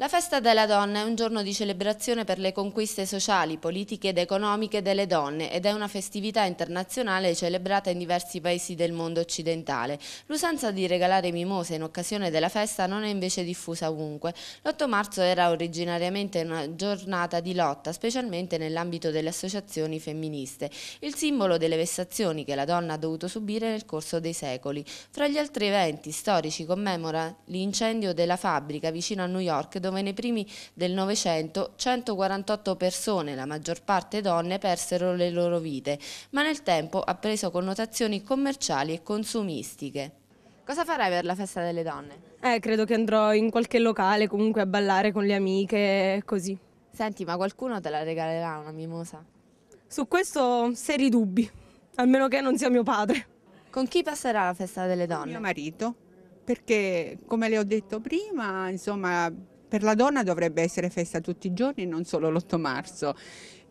La festa della donna è un giorno di celebrazione per le conquiste sociali, politiche ed economiche delle donne ed è una festività internazionale celebrata in diversi paesi del mondo occidentale. L'usanza di regalare mimose in occasione della festa non è invece diffusa ovunque. L'8 marzo era originariamente una giornata di lotta, specialmente nell'ambito delle associazioni femministe, il simbolo delle vessazioni che la donna ha dovuto subire nel corso dei secoli. Fra gli altri eventi storici commemora l'incendio della fabbrica vicino a New York dove dove nei primi del Novecento 148 persone, la maggior parte donne, persero le loro vite, ma nel tempo ha preso connotazioni commerciali e consumistiche. Cosa farai per la festa delle donne? Eh, credo che andrò in qualche locale comunque a ballare con le amiche, così. Senti, ma qualcuno te la regalerà una mimosa? Su questo seri dubbi, almeno che non sia mio padre. Con chi passerà la festa delle donne? Con mio marito, perché come le ho detto prima, insomma, per la donna dovrebbe essere festa tutti i giorni, non solo l'8 marzo.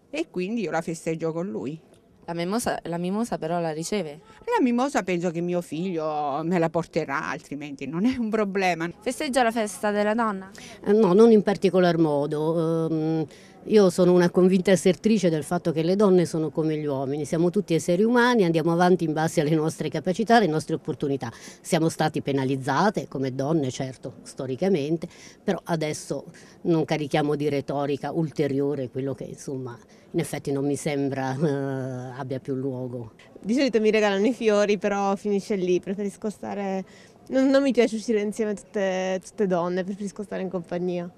E quindi io la festeggio con lui. La mimosa, la mimosa, però la riceve? La mimosa penso che mio figlio me la porterà, altrimenti non è un problema. Festeggia la festa della donna? Eh, no, non in particolar modo. Eh, io sono una convinta assertrice del fatto che le donne sono come gli uomini, siamo tutti esseri umani, andiamo avanti in base alle nostre capacità, alle nostre opportunità. Siamo stati penalizzate come donne, certo, storicamente, però adesso non carichiamo di retorica ulteriore quello che insomma in effetti non mi sembra eh, abbia più luogo. Di solito mi regalano i fiori, però finisce lì, preferisco stare... Non, non mi piace uscire insieme a tutte, tutte donne, preferisco stare in compagnia.